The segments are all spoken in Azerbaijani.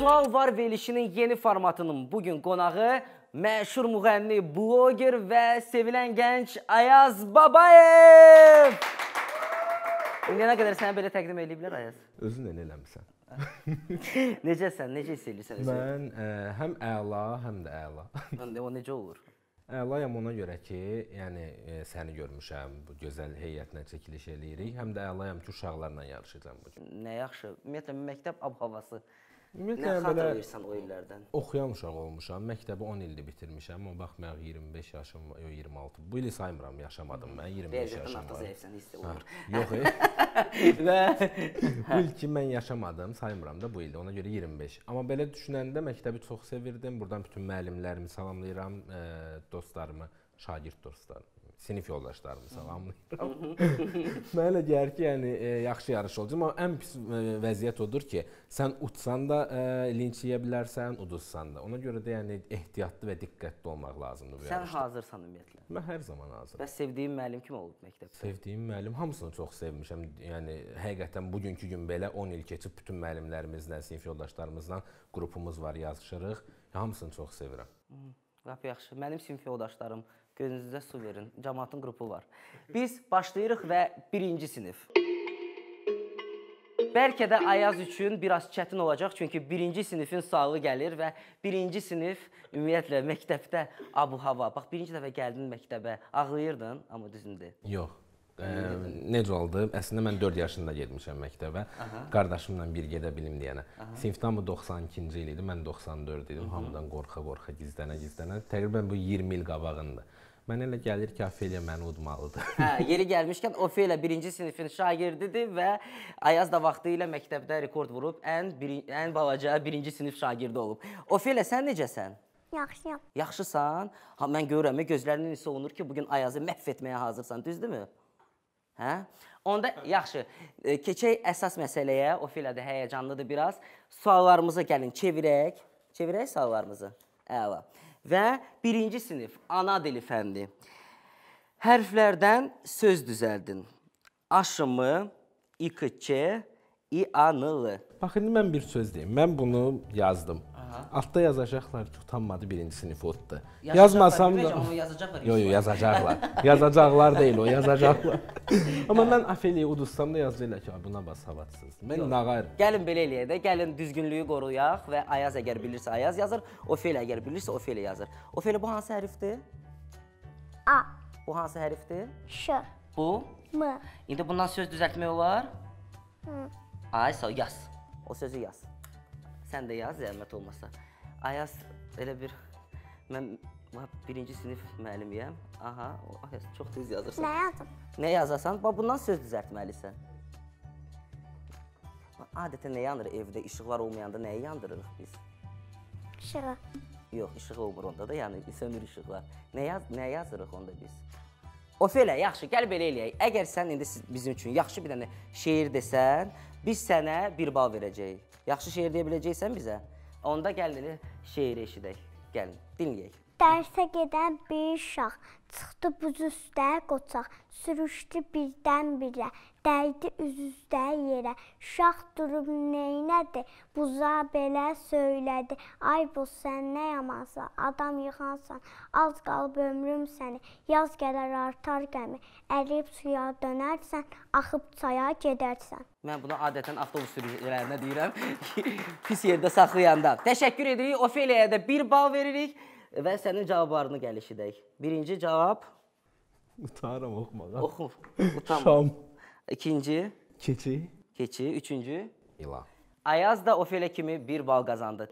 Sual var verilişinin yeni formatının bugün qonağı məşhur müğənni, bloger və sevilən gənc Ayaz Babayev. İndiyənə qədər səni belə təqdim ediblər Ayaz. Özün elə eləmisən. Necəsən? Necə hiss edirsən özünü? Mən ə, e, həm əla, həm də əla. Məndə o necə olur? Əlayam ona görə ki, yəni e, səni görmüşəm, bu gözəl heyətlə çəkiliş eləyirik. Həm də əlayam ki, uşaqlarla yarışacağam bu gün. Nə yaxşı. Ümumiyyətlə məktəb ab havası Ümumiyyətlə nə belə xatırlayırsan o illərdən? Oxuyan uşaq olmuşam. Məktəbi 10 ildir bitirmişəm. Amma baxmayaraq 25 yaşım, 26. Bu ili saymıram, yaşamadım. Mən 25 yaşım var. Zəifsən hiss olur. Yox. E. Və bu il ki mən yaşamadım, saymıram da bu ildə. Ona görə 25. Amma belə düşünəndə məktəbi çox sevirdim. Burdan bütün müəllimlərimi salamlayıram, e, dostlarımı, şagird dostlarımı sinif yoldaşlarımıza hamılayıram. Mənə elə gəlir ki, yəni e, yaxşı yarış olacaq, amma ən pis e, vəziyyət odur ki, sən utsan da e, linç yeyə bilərsən, uduzsan da. Ona görə də yəni ehtiyatlı və diqqətli olmaq lazımdır bu sən yarışda. Sən hazırsan ümumiyyətlə. Mən hər zaman hazıram. Bəs sevdiyin müəllim kim olub məktəbdə? Sevdiyim müəllim hamısını çox sevmişəm. Yəni həqiqətən bugünkü gün belə 10 il keçib bütün müəllimlərimizlə, sinif yoldaşlarımızla qrupumuz var, yazışırıq. Hamısını çox sevirəm. Qapı yaxşı. Mənim sinif yoldaşlarım Gözünüzdə su verin. Cəmaatın qrupu var. Biz başlayırıq və 1-ci sinif. Bəlkə də Ayaz üçün biraz çətin olacaq, çünki 1-ci sinifin sualı gəlir və 1-ci sinif ümumiyyətlə məktəbdə abu-hava. Bax, birinci dəfə gəldin məktəbə, ağlayırdın, amma düzündür. Yox. Ə, e, necə oldu? Əslində mən 4 yaşında getmişəm məktəbə. Aha. Qardaşımla bir gedə bilim deyənə. Sinifdən bu 92-ci il idi, mən 94 idim. Hamıdan qorxa-qorxa, gizlənə-gizlənə. Təqribən bu 20 il qabağındır. Mənə elə gəlir ki, Ofeliya məni udmalıdır. Hə, yeri gəlmişkən Ofeliya 1-ci sinifin şagirdidir və Ayaz da vaxtı ilə məktəbdə rekord vurub ən bir, ən balaca 1-ci sinif şagirdi olub. Ofeliya sən necəsən? Yaxşıyam. Yaxşısan? Ha mən görürəm, gözlərinin isə olunur ki, bu gün Ayazı məhv etməyə hazırsan, düzdürmü? Hə? Onda yaxşı, e, keçək əsas məsələyə. Ofeliya da həyəcanlıdır biraz. Suallarımıza gəlin, çevirək. Çevirək suallarımızı. Əla və birinci sinif ana dili fənni. Hərflərdən söz düzəldin. Aşımı, ikıçı, ianılı. Bax indi mən bir söz deyim. Mən bunu yazdım. Aha. Altda yazacaqlar ki, utanmadı 1-ci sinif otdu. Yazmasam da onu yazacaqlar. Yox, yox, yazacaqlar. yazacaqlar deyil o, yazacaqlar. Amma mən Afeliya udussam da yazırlar ki, buna bax savadsız. Mən nağar. Gəlin belə eləyək də, gəlin düzgünlüyü qoruyaq və Ayaz əgər bilirsə Ayaz yazır, Ofeliya əgər bilirsə Ofeliya yazır. Ofeliya bu hansı hərfdir? A. Bu hansı hərfdir? Ş. Bu? M. İndi bundan söz düzəltmək olar? Hı. Ay, sağ yaz. O sözü yaz. Sən də yaz, zəhmət olmasa. Ayaz elə bir mən birinci sinif müəllimiyəm. Aha, Ayaz çox düz yazırsan. Nə yazım? Nə yazasan? Bax bundan söz düzəltməlisən. Adətən nə yanır evdə? İşıqlar olmayanda nəyi yandırırıq biz? İşığı. Yox, işıq olmur onda da, yəni sönür işıqlar. Nə, yaz nə yazırıq onda biz? Ofelə, yaxşı, gəl belə eləyək. Əgər sən indi bizim üçün yaxşı bir dənə şeir desən, Biz sənə bir bal verəcəyik. Yaxşı şeir deyə biləcəksən bizə. Onda gəlin şeiri eşidək. Gəlin, dinləyək. Dərsə gedən bir uşaq çıxdı buz üstə qoçaq, sürüşdü birdən-birə, dəydi üz üstə yerə. Uşaq durub neynədi? Buza belə söylədi. Ay bu sən nə yamansan, adam yığansan, az qalıb ömrüm səni. Yaz gələr artar qəmi, ərib suya dönərsən, axıb çaya gedərsən. Mən bunu adətən avtobus sürücülərinə deyirəm. Pis yerdə saxlayanda. Təşəkkür edirik. Ofeliyaya da 1 bal veririk. Və sənin cavablarını gəl eşidək. Birinci cavab Utanıram oxumağa. Oxu. Utanma. Şam. İkinci keçi. Keçi. Üçüncü ilan. Ayaz da Ofelia kimi bir bal qazandı.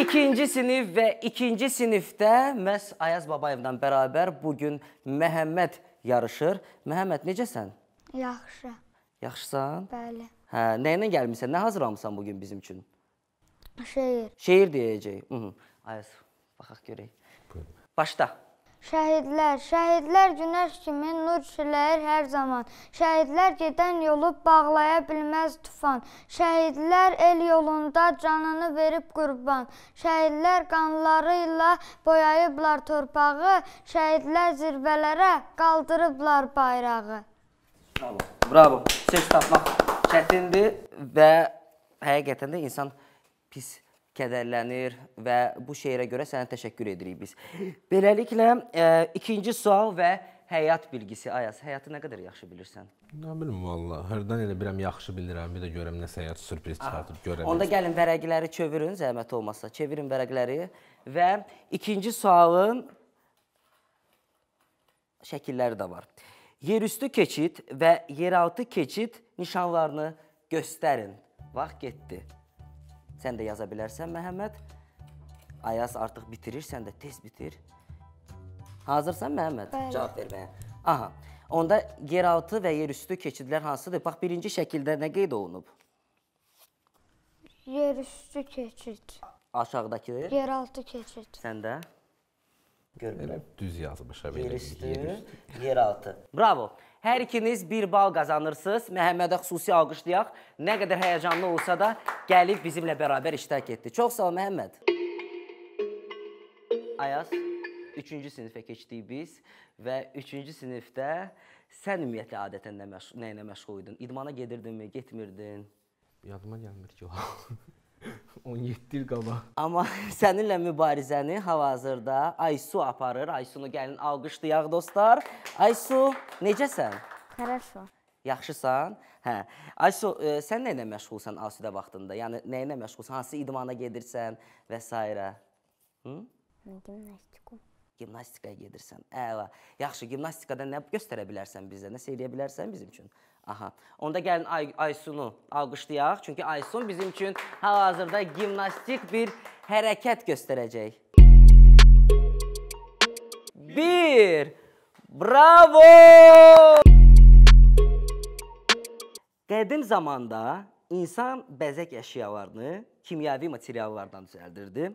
İkinci sinif və ikinci sinifdə məhz Ayaz Babayevdan bərabər bu gün Məhəmməd yarışır. Məhəmməd necəsən? Yaxşı. Yaxşısan? Bəli. Hə, nə ilə gəlmisən? Nə hazırlamısan bu gün bizim üçün? Şeir. Şeir deyəcək. Ayaz, baxaq görək. Başda. Şəhidlər, şəhidlər günəş kimi nur çiləyir hər zaman. Şəhidlər gedən yolu bağlaya bilməz tufan. Şəhidlər el yolunda canını verib qurban. Şəhidlər qanları ilə boyayıblar torpağı. Şəhidlər zirvələrə qaldırıblar bayrağı. Bravo, bravo. Söz tapmaq çətindir və həqiqətən də insan pis kədərlənir və bu şeirə görə sənə təşəkkür edirik biz. Beləliklə, ə, e, ikinci sual və həyat bilgisi. Ayaz, həyatı nə qədər yaxşı bilirsən? Nə bilim valla, hərdən elə bilirəm yaxşı bilirəm, bir də görəm nəsə həyat sürpriz çıxartıb görəm. Onda gəlin vərəqləri çevirin, zəhmət olmasa. Çevirin vərəqləri və ikinci sualın şəkilləri də var. Yerüstü keçid və yeraltı keçid nişanlarını göstərin. Vaxt getdi. Sən də yaza bilərsən, Məhəmməd. Ayaz artıq bitirir, sən də tez bitir. Hazırsan, Məhəmməd? Bəli. Cavab verməyə. Aha. Onda yeraltı və yerüstü keçidlər hansıdır? Bax, birinci şəkildə nə qeyd olunub? Yerüstü keçid. Aşağıdakı? Yeraltı keçid. Səndə? Görmürəm. Düz yazmışam. Yerüstü, yeraltı. Bravo. Hər ikiniz bir bal qazanırsınız. Məhəmmədə xüsusi alqışlayaq. Nə qədər həyəcanlı olsa da gəlib bizimlə bərabər iştirak etdi. Çox sağ ol Məhəmməd. Ayaz 3-cü sinifə keçdik biz və 3-cü sinifdə sən ümumiyyətlə adətən nə məşğul, nə ilə məşğul idin? İdmana gedirdinmi, getmirdin? Yadıma gəlmir ki, o. 17 il qabaq. Amma səninlə mübarizəni hal-hazırda Aysu aparır. Aysunu gəlin alqışlayaq dostlar. Aysu, necəsən? Хорошо. Yaxşısan? Hə. Aysu, ə, e, sən nə ilə məşğulsan asudə vaxtında? Yəni nə ilə məşğulsan? Hansı idmana gedirsən və s. Hı? Nə gimnastikum gimnastikaya gedirsən. Əla. Yaxşı, gimnastikada nə göstərə bilərsən bizə? Nə eləyə bilərsən bizim üçün? Aha. Onda gəlin Ay Aysunu alqışlayaq, çünki Aysun bizim üçün hal-hazırda gimnastik bir hərəkət göstərəcək. 1 Bravo! Qədim zamanda insan bəzək əşyalarını kimyəvi materiallardan düzəldirdi.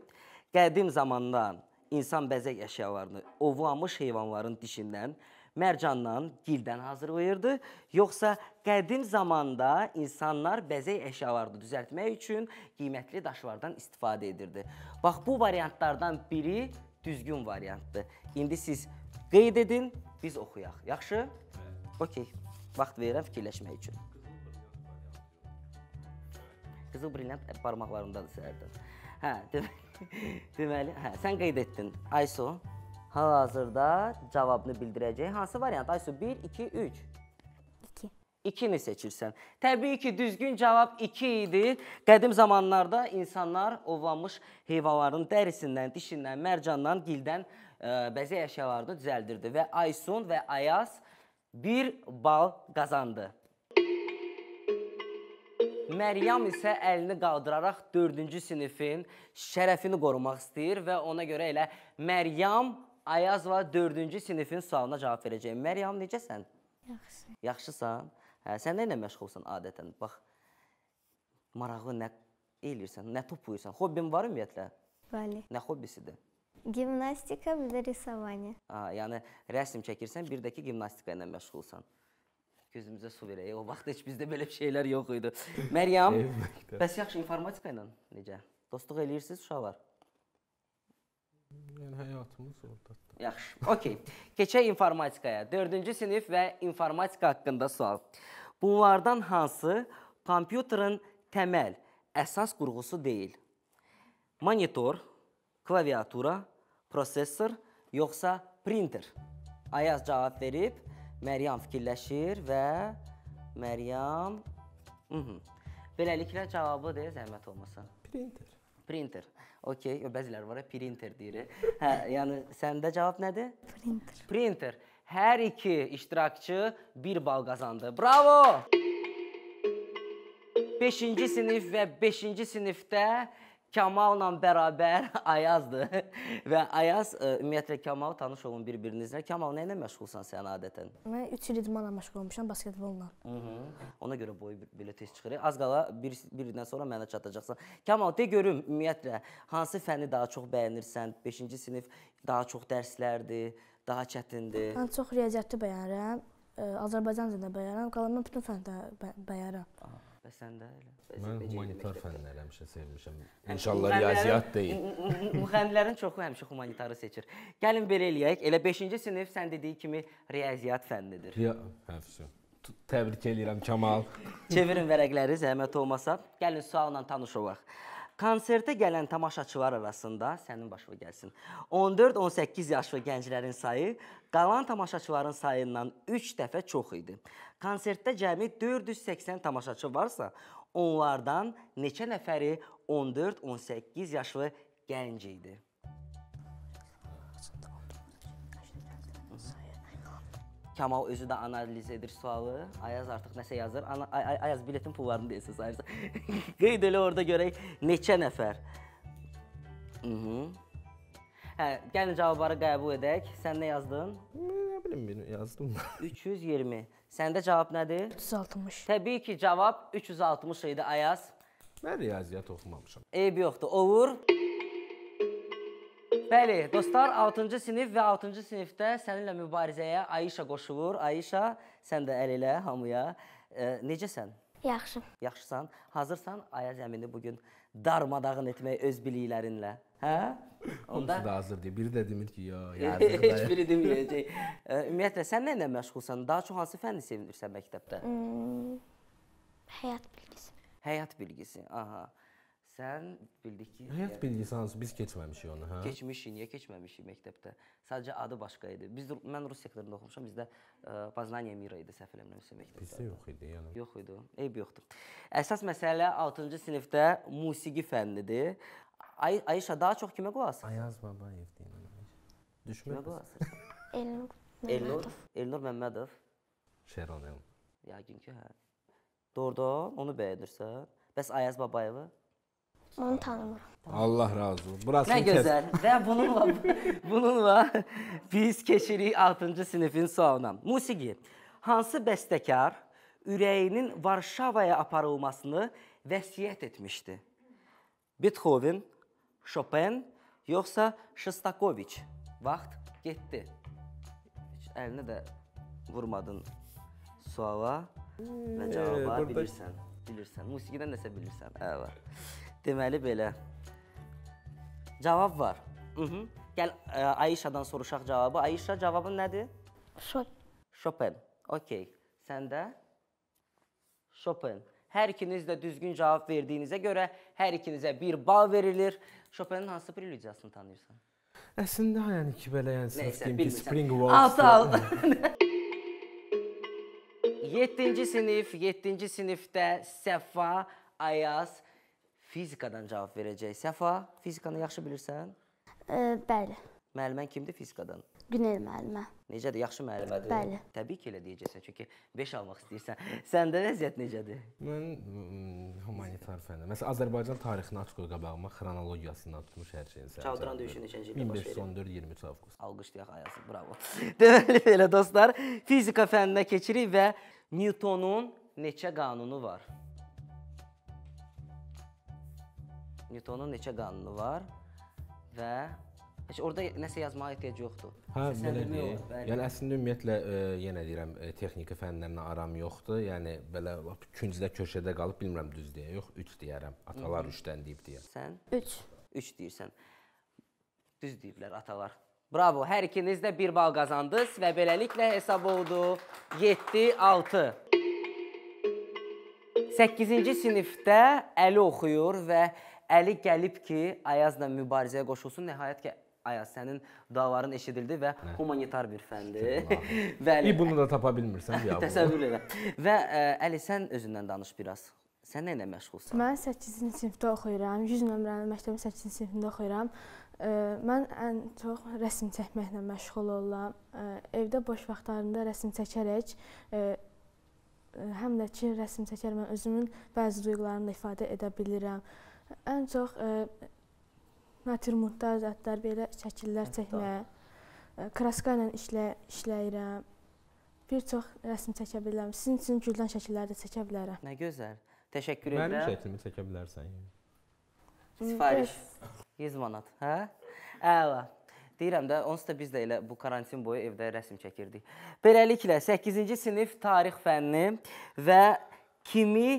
Qədim zamandan insan bəzək əşyalarını ovlanmış heyvanların dişindən, mərcandan, gildən hazırlayırdı, yoxsa qədim zamanda insanlar bəzək əşyalarını düzəltmək üçün qiymətli daşlardan istifadə edirdi. Bax bu variantlardan biri düzgün variantdır. İndi siz qeyd edin, biz oxuyaq. Yaxşı? Okey. Vaxt verirəm fikirləşmək üçün. Qızıl brilyant parmaqlarındadır səhərdən. Hə, demək Deməli, hə, sən qeyd etdin. ISO hal-hazırda cavabını bildirəcək. Hansı variant? ISO 1, 2, 3. 2. 2-ni seçirsən. Təbii ki, düzgün cavab 2 idi. Qədim zamanlarda insanlar ovlanmış heyvanların dərisindən, dişindən, mərcandan, gildən ə, e, bəzi əşyalarını düzəldirdi və Aysun və Ayaz bir bal qazandı. Məryam isə əlini qaldıraraq 4-cü sinifin şərəfini qorumaq istəyir və ona görə elə Məryam Ayazova 4-cü sinifin sualına cavab verəcək. Məryam necəsən? Yaxşı. Yaxşısan? Hə, sən nə ilə məşğulsan adətən? Bax. Maraqlı nə eləyirsən? Nə toplayırsan? Hobbin var ümumiyyətlə? Bəli. Nə hobbisidir? Gimnastika bir də rəssamlıq. A, yəni rəsm çəkirsən, bir də ki, gimnastika ilə məşğulsan gözümüzə su verək. E, o vaxt heç bizdə belə şeylər yox idi. Məryəm, bəs yaxşı informatika ilə necə? Dostluq eləyirsiniz uşaqlar? Yəni həyatımız ordadır. Yaxşı. Okay. Keçək informatikaya. 4-cü sinif və informatika haqqında sual. Bunlardan hansı kompüterin təməl, əsas qurğusu deyil? Monitor, klaviatura, prosessor yoxsa printer? Ayaz cavab verib Məryam fikirləşir və Məryam Hı mhm. -hı. Beləliklə cavabı deyə zəhmət olmasa. Printer. Printer. Okey, bəziləri var, printer deyir. Hə, yəni səndə cavab nədir? Printer. Printer. Hər iki iştirakçı 1 bal qazandı. Bravo! 5-ci sinif və 5-ci sinifdə Kamalla bərabər Ayazdır və Ayaz ə, e, ümumiyyətlə Kamal tanış olun bir-birinizlə. Kamal nə ilə məşğulsan sən adətən? Mən 3 il idmanla məşğul olmuşam, basketbolla. Mhm. Ona görə boyu belə tez çıxır. Az qala bir birindən sonra mənə çatacaqsan. Kamal de görüm ümumiyyətlə hansı fənni daha çox bəyənirsən? 5-ci sinif daha çox dərslərdir, daha çətindir? Mən çox riyaziyyatı bəyənirəm. E, Azərbaycan dilini bəyənirəm. Qalan mən bütün fənnləri bəyənirəm. Aha. Və sən də elə. Mən humanitar fənləri həmişə sevmişəm. İnşallah riyaziyyat deyil. Müğənnilərin çoxu həmişə humanitarı seçir. Gəlin belə eləyək. Elə 5-ci sinif sən dediyi kimi riyaziyyat fənnidir. Ya, hə, vəssalam. Təbrik edirəm Kamal. Çevirin vərəqləri zəhmət olmasa. Gəlin sualla tanış olaq. Konsertə gələn tamaşaçılar arasında sənin başına gəlsin. 14-18 yaşlı gənclərin sayı qalan tamaşaçıların sayından 3 dəfə çox idi. Konsertdə cəmi 480 tamaşaçı varsa, onlardan neçə nəfəri 14-18 yaşlı gənc idi? Kamal özü də analiz edir sualı. Ayaz artıq nəsə yazır. Ana Ay Ay Ayaz biletin pullarını deyirsən sayırsan. Qeyd elə orada görək neçə nəfər. Mhm. Hə, gəlin cavabları qəbul edək. Sən nə yazdın? Nə bilim, bir yazdım. 320. Səndə cavab nədir? 360. Təbii ki, cavab 360 idi Ayaz. Mən riyaziyyat oxumamışam. Eyb yoxdur. Olur. Bəli, dostlar 6-cı sinif və 6-cı sinifdə səninlə mübarizəyə Ayşa qoşulur. Ayşa, sən də əl elə hamıya. E, necəsən? Yaxşı. Yaxşısan? Hazırsan aya zəmini bu gün darmadağın etmək öz biliklərinlə? Hə? Onda da hazır deyir. Biri də demir ki, ya, yazır. Heç biri deməyəcək. Ümumiyyətlə sən nə ilə məşğulsan? Daha çox hansı fənni sevinirsən məktəbdə? Hmm, həyat bilgisi. Həyat bilgisi. Aha sən bildik ki, həyat e, bilgisi hansı biz keçməmişik onu, hə? Keçmişik, niyə keçməmişik məktəbdə? Sadəcə adı başqa idi. Biz mən rus sektorunda oxumuşam, bizdə e, Poznaniya mira idi səhv eləmirəmsə məktəbdə. Bizdə yox idi, yəni. Yox idi. Eyb yoxdur. Əsas məsələ 6-cı sinifdə musiqi fənnidir. Ay Ayşa daha çox kimə qulaq asırsan? Ayaz Babayev deyirəm. Düşmə qulaq asırsan. Elnur. Elnur. Elnur Məmmədov. Şeron Elm. Yəqin ki, hə. Doğrudan onu bəyənirsən. Bəs Ayaz Babayevi? Onu tanımıram. Allah razı olsun. Burası ne güzel. Ve bununla bununla biz keçirik 6-cı sinifin sonuna. Musiqi. Hansı bəstəkar ürəyinin Varşavaya aparılmasını vəsiyyət etmişdi? Beethoven, Chopin, yoxsa Şostakoviç? Vaxt getdi. Heç əlini də vurmadın suala və cavaba bilirsən. Bilirsən. Musiqidən nəsə bilirsən. Əla. Deməli belə. Cavab var. Mhm. Gəl ə, e, Ayşadan soruşaq cavabı. Ayşa cavabın nədir? Şop. Chopin. Okay. Səndə? Chopin. Hər ikiniz də düzgün cavab verdiyinizə görə hər ikinizə 1 bal verilir. Chopin-in hansı prelüdiyasını tanıyırsan? Əslində yəni ki, belə yəni sırf deyim ki, Spring Waltz. Al, al. 7-ci sinif, 7-ci sinifdə Səfa, Ayaz Fizikadan cavab verəcək. Səfa, fizikanı yaxşı bilirsən? E, bəli. Müəllimən kimdir fizikadan? Günel müəllimə. Necədir? Yaxşı müəllimədir? Bəli. Təbii ki, elə deyəcəksən, çünki 5 almaq istəyirsən. Səndə vəziyyət necədir? Mən humanitar fəndə. Məsələn, Azərbaycan tarixini açıq qoy qabağıma, xronologiyasından tutmuş hər şeyin səbəbi. Çaldıran döyüşü neçənci ildə baş verib? 1514-23 avqust. Alqışlayaq Ayazı, bravo. Deməli belə dostlar, fizika fənnə keçirik və Newtonun neçə qanunu var? Newtonun neçə qanunu var və heç orada nəsə yazmağa ehtiyac yoxdur. Hə, belədir. Yəni əslində ümumiyyətlə ə, e, yenə deyirəm, ə, e, texniki fənlərlə aram yoxdur. Yəni belə küncdə köşədə qalıb bilmirəm düz deyə, yox 3 deyərəm. Atalar 3-dən deyib deyə. Sən 3 3 deyirsən. Düz deyiblər atalar. Bravo, hər ikiniz də 1 bal qazandınız və beləliklə hesab oldu 7-6. 8-ci sinifdə Əli oxuyur və əli gəlib ki, Ayazla mübarizəyə qoşulsun. Nəhayət ki, Ayaz sənin davarın eşidildi və Nə? humanitar bir fəndir. Bəli. İyi bunu da tapa bilmirsən ya. Təsəvvür elə. Və ə, e, Əli sən özündən danış biraz. Sən nə ilə məşğulsan? Mən 8-ci sinifdə oxuyuram. 100 nömrəli məktəbin 8-ci sinifində oxuyuram. Ə, e, mən ən çox rəsm çəkməklə məşğul oluram. Ə, e, evdə boş vaxtlarımda rəsm çəkərək ə, həm də ki, rəsm çəkərəm özümün bəzi duyğularımı da ifadə edə bilirəm. Ə, Ən çox ə, e, natürmortda zətlər belə şəkillər hə, çəkməyə, e, kraska ilə işlə, işləyirəm. Bir çox rəsm çəkə bilərəm. Sizin üçün güldən şəkilləri də çəkə bilərəm. Nə gözəl. Təşəkkür edirəm. Mənim şəklimi çəkə bilərsən. Yəni. Sifariş 100 manat, hə? Əla. Deyirəm də, onsuz da biz də elə bu karantin boyu evdə rəsm çəkirdik. Beləliklə 8-ci sinif tarix fənni və kimi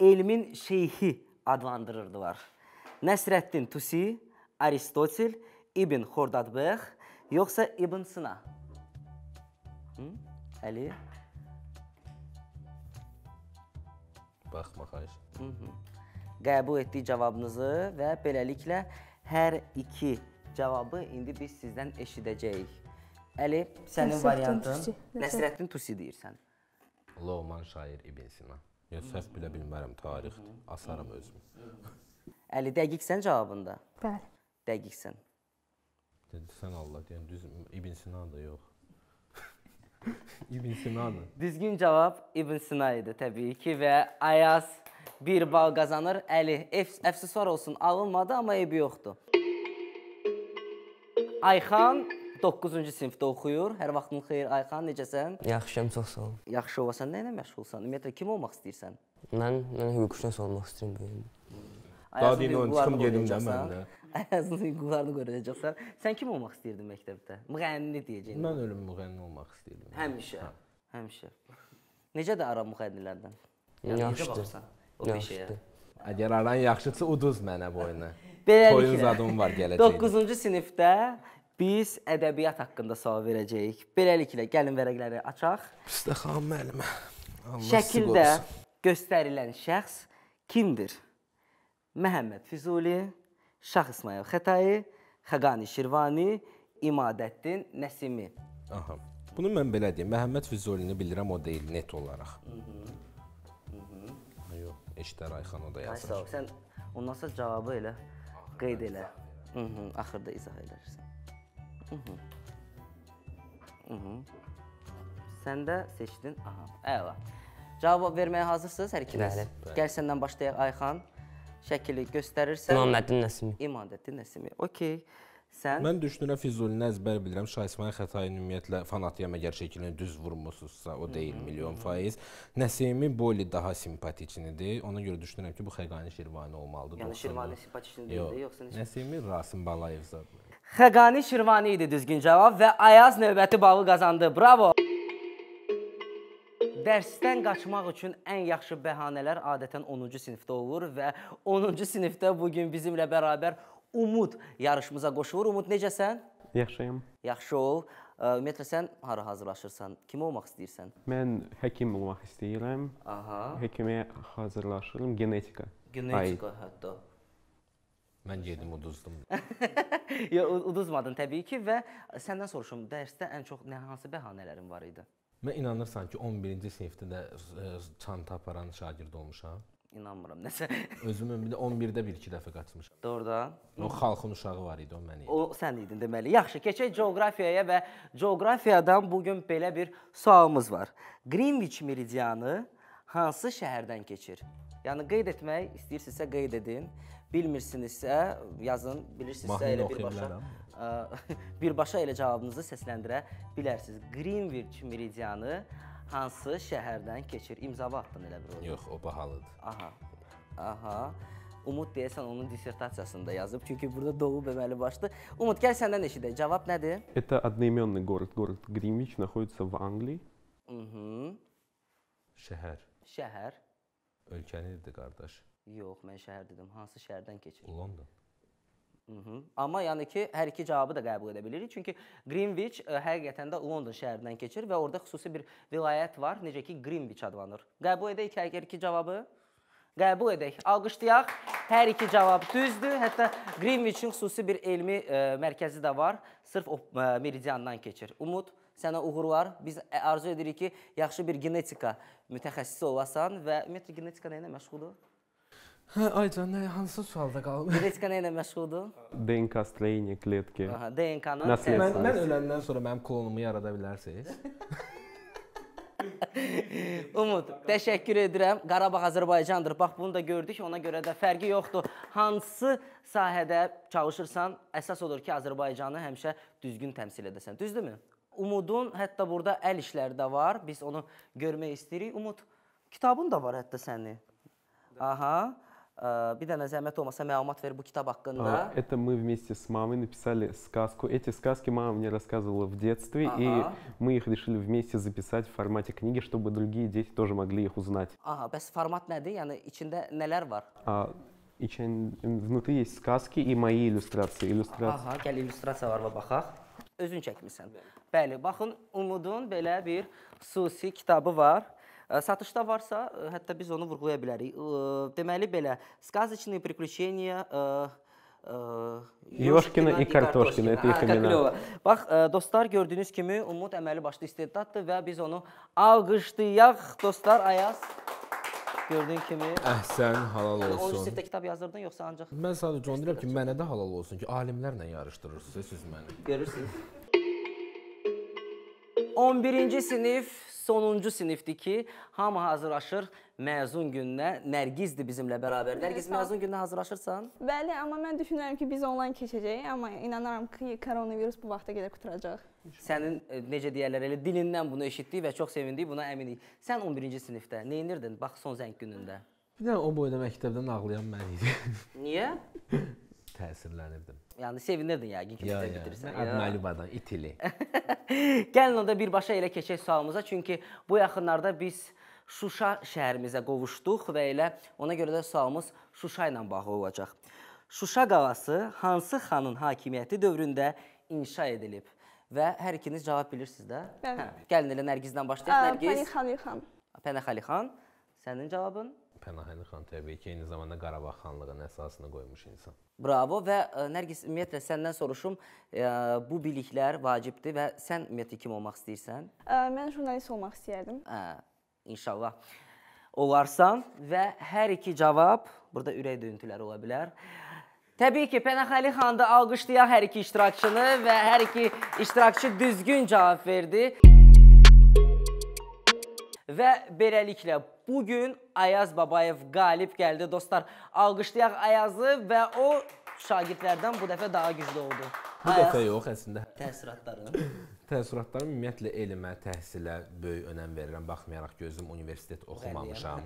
elmin şeyhi adlandırırdılar. Nəsrəddin Tusi, Aristotel, İbn Xordadbəx, yoxsa İbn Sina? Hı? Əli? Baxma xahiş. Qəbul etdik cavabınızı və beləliklə hər iki cavabı indi biz sizdən eşidəcəyik. Əli, sənin Nəsrəddin variantın Tusi. Nəsrəddin Tusi deyirsən. Loğman şair İbn Sina. Yəni səhv bilə bilmərəm tarixdir. Asarım özümü. Əli dəqiqsən cavabında? Bəli. Dəqiqsən. Yəni sən Allah deyən düz İbn Sina da yox. İbn Sina'dır. Düzgün cavab İbn Sina idi təbii ki və Ayaz 1 bal qazanır. Əli əfsuslar olsun alınmadı amma eybi yoxdur. Ayxan 9-cu sinifdə oxuyur. Hər vaxtın xeyir Ayxan, necəsən? Yaxşıyam, çox sağ ol. Yaxşı olasan, nə ilə məşğulsan? Ümumiyyətlə kim olmaq istəyirsən? Mən mən hüquqşünas olmaq istəyirəm böyüyəndə. Daha deyim, çıxım gedim də mən də. Əyazın hüquqlarını qoruyacaqsan. Sən kim olmaq istəyirdin məktəbdə? Müğənni deyəcəyin. Mən ölüm müğənni olmaq istəyirdim. Həmişə. Ha. Hə. Həmişə. Necədir aran müğənnilərdən? Yəni, Yaxşıdır. O peşəyə. Əgər aran yaxşıdırsa uduz mənə boyuna. Beləliklə. Toyun zadum var gələcəkdə. 9-cu sinifdə Biz ədəbiyyat haqqında sual verəcəyik. Beləliklə, gəlin vərəqləri açaq. Bizdə xan müəllimə. Şəkildə göstərilən şəxs kimdir? Məhəmməd Füzuli, Şah İsmayıl Xətai, Xəqani Şirvani, İmadəddin Nəsimi. Aha. Bunu mən belə deyim. Məhəmməd Füzulini bilirəm, o deyil net olaraq. Mhm. Yox, Eşdər Ayxan o da yazır. Ay sağ ol. Sən ondan sonra cavabı elə qeyd elə. Mhm, axırda izah edərsən. Sən də seçdin. Aha, əla. Cavab verməyə hazırsınız hər ikiniz? Bəli. Gəl səndən başlayaq Ayxan. Şəkili göstərirsən. İmaməddin Nəsimi. İmaməddin Nəsimi. Okey. Sən Mən düşünürəm Füzulini əzbər bilirəm. Şah İsmayıl Xətayi ümumiyyətlə fanatiyam əgər şəklini düz vurmusunuzsa, o deyil Hı -hı. milyon faiz. Nəsimi Boli daha simpatiçinidir. Ona görə düşünürəm ki, bu Xəqani Şirvani olmalıdır. Yəni Şirvani simpatiçinidir yox. yoxsa Nəsimi Rasim Balayevzadır. Xəqani Şirvani idi düzgün cavab və Ayaz növbəti balı qazandı. Bravo! Dərsdən qaçmaq üçün ən yaxşı bəhanələr adətən 10-cu sinifdə olur və 10-cu sinifdə bu gün bizimlə bərabər Umud yarışımıza qoşulur. Umud necəsən? Yaxşıyam. Yaxşı ol. Ümumiyyətlə sən hara hazırlaşırsan? Kim olmaq istəyirsən? Mən həkim olmaq istəyirəm. Aha. Həkimə hazırlaşıram, genetika. Genetika Ay. hətta. Mən yedim, uduzdum. Yox, uduzmadın təbii ki və səndən soruşum, dərsdə ən çox nə hansı bəhanələrin var idi? Mən inanırsan ki, 11-ci sinifdə də e, çanta aparan şagird olmuşam. İnanmıram nəsə. Özümün bir də 11-də 1-2 dəfə qaçmışam. Doğru da? O xalqın uşağı var idi, o mən idi. O sən idin deməli. Yaxşı, keçək coğrafiyaya və coğrafiyadan bu gün belə bir sualımız var. Greenwich meridianı hansı şəhərdən keçir? Yəni qeyd etmək istəyirsinizsə qeyd edin Bilmirsinizsə, yazın, bilirsinizsə elə birbaşa birbaşa elə cavabınızı səsləndirə bilərsiniz. Greenwich meridianı hansı şəhərdən keçir? İmzava atdın elə bir olur. Yox, o bahalıdır. Aha. Aha. Umud deyəsən onun dissertasiyasında yazıb. Çünki burada Doğu bəməli başdı. Umud, gəl səndən eşidək. Cavab nədir? Это одноименный город. Город Гринвич находится в Англии. Mhm. Şəhər. Şəhər. Ölkənin idi qardaş. Yox, mən şəhər dedim. Hansı şəhərdən keçir? London. Mhm. Amma yəni ki, hər iki cavabı da qəbul edə bilirik. Çünki Greenwich ə, e, həqiqətən də London şəhərindən keçir və orada xüsusi bir vilayət var, necə ki Greenwich adlanır. Qəbul edək hər iki cavabı. Qəbul edək. Alqışlayaq. Hər iki cavab düzdür. Hətta Greenwich-in xüsusi bir elmi ə, e, mərkəzi də var. Sırf o ə, e, meridiandan keçir. Umud sənə uğurlar. Biz arzu edirik ki, yaxşı bir genetika mütəxəssisi olasan və ümumiyyətlə genetika nə ilə məşğuldur? Ха, Ay can, nə hansı sualda qaldı? Direçka nə ilə məşğuldur? DNK stроение клетки. Aha, DNK-nın Mən, mən öləndən sonra mənim klonumu yarada bilərsiniz. Umud, təşəkkür edirəm. Qarabağ Azərbaycandır. Bax, bunu da gördük. Ona görə də fərqi yoxdur. Hansı sahədə çalışırsan, əsas odur ki, Azərbaycanı həmişə düzgün təmsil edəsən. Düzdürmü? Umudun hətta burada əl işləri də var. Biz onu görmək istəyirik. Umud, kitabın da var hətta sənin. Aha. Э, bir dənə zəhmət olmasa məlumat ver bu kitab haqqında. Это мы вместе с мамой написали сказку. Эти сказки мама мне рассказывала в детстве, ага. и мы их решили вместе записать в формате книги, чтобы другие дети тоже могли их узнать. Ага, bəs format nədir? Yəni içində nələr var? А, içində внутри есть сказки и мои иллюстрации. Иллюстрации. Aha, gəl illüstrasiyalarla baxaq. Özün çəkmisən. Bəli, baxın, Umudun belə bir xüsusi kitabı var. Satışda varsa, hətta biz onu vurğulaya bilərik. Deməli belə, сказочные приключения Yoşkina i Kartoşkina Etriximina. Bax, dostlar, gördüyünüz kimi Umut əməli başlı istedaddır və biz onu alqışlayaq, dostlar, Ayaz. Gördüyün kimi. Əhsən, halal olsun. Yəni, o üstədə kitab yazdırdın, yoxsa ancaq... Mən sadəcə onu deyirəm ki, mənə də halal olsun ki, alimlərlə yarışdırırsınız siz məni. Görürsünüz. 11-ci sinif sonuncu sinifdir ki, hamı hazırlaşır məzun gününə. Nərgizdir bizimlə bərabər. Nərgiz, məzun gününə hazırlaşırsan? Bəli, amma mən düşünürəm ki, biz onlayn keçəcəyik, amma inanaram ki, koronavirus bu vaxta qədər quturacaq. Sənin e, necə deyirlər, elə dilindən bunu eşitdik və çox sevindik, buna əminik. Sən 11-ci sinifdə nə edirdin? Bax son zəng günündə. Bir dənə o boyda məktəbdən ağlayan mən idim. Niyə? Təsirlənirdim yəni sevinirdin yəqin ki, bizə bitirirsən. Mən məlumadan itili. Gəlin onda birbaşa elə keçək sualımıza, çünki bu yaxınlarda biz Şuşa şəhərimizə qovuşduq və elə ona görə də sualımız Şuşa ilə bağlı olacaq. Şuşa qalası hansı xanın hakimiyyəti dövründə inşa edilib? Və hər ikiniz cavab bilirsiniz də? Bəli. Hə, gəlin elə Nərgizdən başlayaq. Nərgiz. Pəni Xalixan. Pəni Xalixan, sənin cavabın? Pənahəni xan təbii ki, eyni zamanda Qarabağ xanlığının əsasını qoymuş insan. Bravo və e, Nərgiz ümumiyyətlə səndən soruşum, e, bu biliklər vacibdir və sən ümumiyyətlə kim olmaq istəyirsən? E, mən jurnalist olmaq istəyərdim. Hə, inşallah olarsan və hər iki cavab burada ürək döyüntüləri ola bilər. Təbii ki, Pənahəli xanı da alqışlayaq hər iki iştirakçını və hər iki iştirakçı düzgün cavab verdi. Və beləliklə Bugün Ayaz Babayev qalib gəldi dostlar. Alqışlayaq Ayazı və o şagirdlərdən bu dəfə daha güclü oldu. Bu Ayaz, dəfə yox əslində. Təsiratları. Təəssüratları ümumiyyətlə elmə, təhsilə böyük önəm verirəm, baxmayaraq gözüm universitet oxumamışam.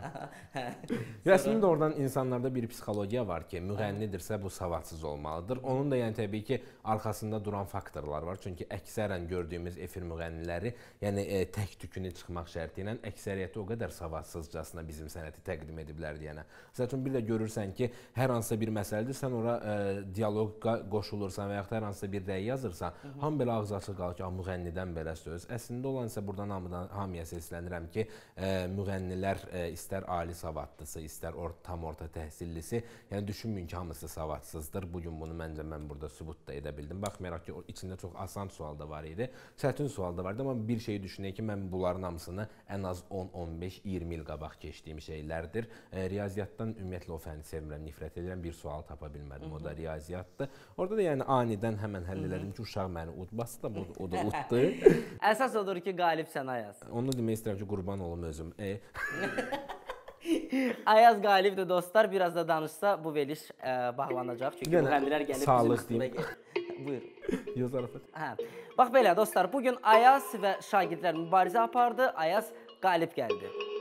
Rəsmində Sonra... oradan insanlarda bir psixologiya var ki, müğənnidirsə bu savadsız olmalıdır. Onun da yəni təbii ki, arxasında duran faktorlar var. Çünki əksərən gördüyümüz efir müğənniləri, yəni e, tək tükünü çıxmaq şərti ilə əksəriyyəti o qədər savadsızcasına bizim sənəti təqdim ediblər deyənə. Məsəl üçün bir də görürsən ki, hər hansısa bir məsələdir, sən ora e, dialoqa qoşulursan və yaxud hər hansısa bir rəy yazırsan, hamı belə ağız açıq qalır ki, müğənnidir müğənnidən belə söz. Əslində olan isə buradan hamıdan, hamıya səslənirəm ki, ə, e, müğənnilər ə, e, istər ali savadlısı, istər or tam orta təhsillisi, yəni düşünməyin ki, hamısı savadsızdır. Bu gün bunu məncə mən burada sübut da edə bildim. Baxmayaraq ki, içində çox asan sual da var idi, çətin sual da var idi, amma bir şey düşünək ki, mən bunların hamısını ən az 10, 15, 20 il qabaq keçdiyim şeylərdir. E, riyaziyyatdan ümumiyyətlə o fəni sevmirəm, nifrət edirəm, bir sual tapa bilmədim. Hı -hı. O da riyaziyyatdır. Orada da yəni anidən həmən həll elədim ki, uşaq məni udmasın, o, o da ud çıxdı. Əsas odur ki, qalib sən Ayaz. Onu demək istəyirəm ki, qurban olum özüm. E. Ayaz qalibdir dostlar. Biraz da danışsa bu veliş ə, e, bağlanacaq. Çünki Yenə, bu həmrlər gəlib bizim üstümüzə gəlir. Buyur. Yox zarafat. Hə. Bax belə dostlar, bu gün Ayaz və şagirdlər mübarizə apardı. Ayaz qalib gəldi.